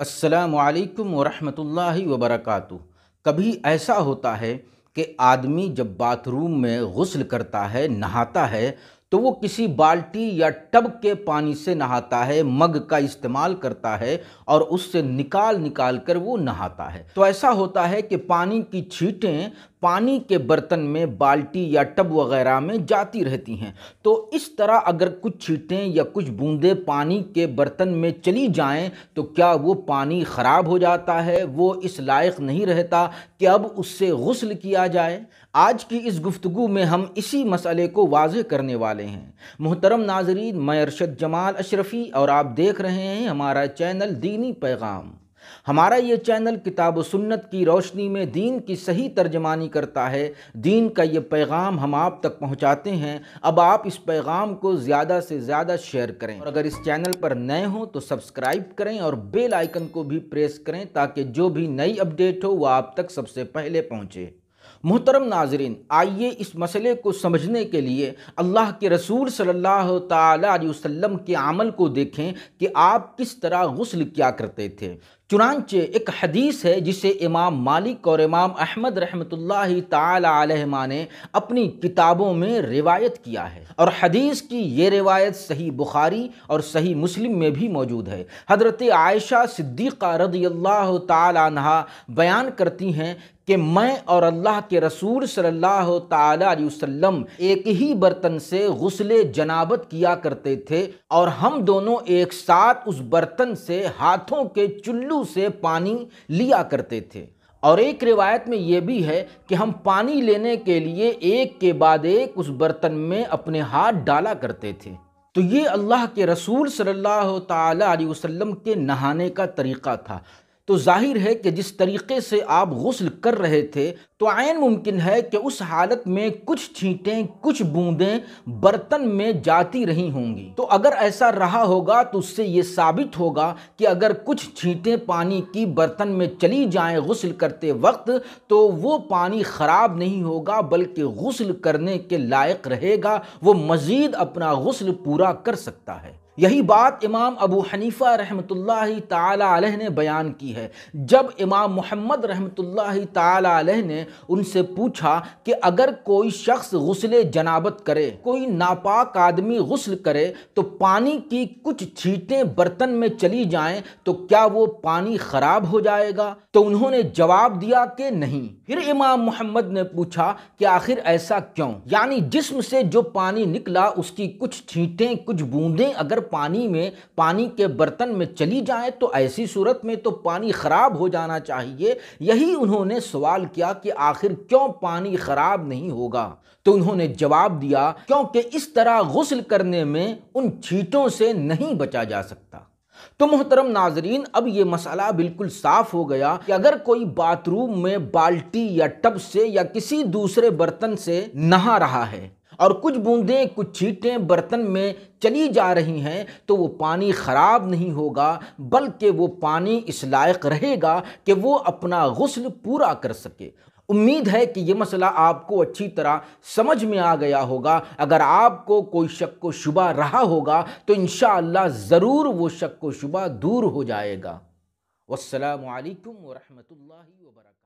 असलकम वरहमल वबरक कभी ऐसा होता है कि आदमी जब बाथरूम में गसल करता है नहाता है तो वो किसी बाल्टी या टब के पानी से नहाता है मग का इस्तेमाल करता है और उससे निकाल निकाल कर वो नहाता है तो ऐसा होता है कि पानी की छीटें पानी के बर्तन में बाल्टी या टब वगैरह में जाती रहती हैं तो इस तरह अगर कुछ छीटें या कुछ बूंदें पानी के बर्तन में चली जाएं तो क्या वो पानी ख़राब हो जाता है वो इस लायक नहीं रहता कि अब उससे गसल किया जाए आज की इस गुफ्तु में हम इसी मसले को वाज करने वाले हैं मोहतरम नाजरीन मैं अरशद जमाल अशरफ़ी और आप देख रहे हैं हमारा चैनल दीनी पैगाम हमारा ये चैनल किताब सुन्नत की रोशनी में दीन की सही तर्जमानी करता है दीन का ये पैगाम हम आप तक पहुंचाते हैं अब आप इस पैगाम को ज़्यादा से ज़्यादा शेयर करें और अगर इस चैनल पर नए हों तो सब्सक्राइब करें और बेल आइकन को भी प्रेस करें ताकि जो भी नई अपडेट हो वह आप तक सबसे पहले पहुँचे मोहतरम नाजरीन आइए इस मसले को समझने के लिए अल्लाह के रसूल सल्लल्लाहु अलैहि वसल्लम के अमल को देखें कि आप किस तरह गसल किया करते थे चुनानचे एक हदीस है जिसे इमाम मालिक और इमाम अहमद रहमतुल्लाह रहमतल्ला ने अपनी किताबों में रिवायत किया है और हदीस की ये रिवायत सही बुखारी और सही मुस्लिम में भी मौजूद है हजरत आयशा सिद्दीक़ा रदी अल्लाह तहा बयान करती हैं कि मैं और अल्लाह के रसूल सल्लल्लाहु अलैहि वसल्लम एक ही बर्तन से गसल जनाबत किया करते थे और हम दोनों एक साथ उस बर्तन से हाथों के चुल्लू से पानी लिया करते थे और एक रिवायत में यह भी है कि हम पानी लेने के लिए एक के बाद एक उस बर्तन में अपने हाथ डाला करते थे तो ये अल्लाह के रसूल सल्लल्लाहु अलैहि वसल्लम के नहाने का तरीक़ा था तो जाहिर है कि जिस तरीके से आप गसल कर रहे थे तो आयन मुमकिन है कि उस हालत में कुछ छींटें कुछ बूंदें बर्तन में जाती रही होंगी तो अगर ऐसा रहा होगा तो उससे ये साबित होगा कि अगर कुछ छींटें पानी की बर्तन में चली जाएं गसल करते वक्त तो वो पानी ख़राब नहीं होगा बल्कि गसल करने के लायक रहेगा वो मज़ीद अपना गसल पूरा कर सकता है यही बात इमाम अबू हनीफ़ा रहमतुल्लाह ताला ने बयान की है जब इमाम मोहम्मद रहमतुल्लाह ताला ने उनसे पूछा कि अगर कोई शख्स गसल जनाबत करे कोई नापाक आदमी गसल करे तो पानी की कुछ छीटें बर्तन में चली जाएं तो क्या वो पानी ख़राब हो जाएगा तो उन्होंने जवाब दिया कि नहीं फिर इमाम मोहम्मद ने पूछा कि आखिर ऐसा क्यों यानी जिस्म से जो पानी निकला उसकी कुछ छीटें कुछ बूंदें अगर पानी में पानी के बर्तन में चली जाए तो ऐसी सूरत में तो पानी ख़राब हो जाना चाहिए यही उन्होंने सवाल किया कि आखिर क्यों पानी ख़राब नहीं होगा तो उन्होंने जवाब दिया क्योंकि इस तरह गसल करने में उन छीटों से नहीं बचा जा सकता तो मोहतरम नाजरीन अब ये मसला बिल्कुल साफ हो गया कि अगर कोई बाथरूम में बाल्टी या टब से या किसी दूसरे बर्तन से नहा रहा है और कुछ बूंदें कुछ छीटें बर्तन में चली जा रही हैं तो वो पानी ख़राब नहीं होगा बल्कि वो पानी इस लायक रहेगा कि वो अपना गसल पूरा कर सके उम्मीद है कि ये मसला आपको अच्छी तरह समझ में आ गया होगा अगर आपको कोई शक व शुबा रहा होगा तो इन ज़रूर वो शक व शुबा दूर हो जाएगा वालकम वरहमल वर्क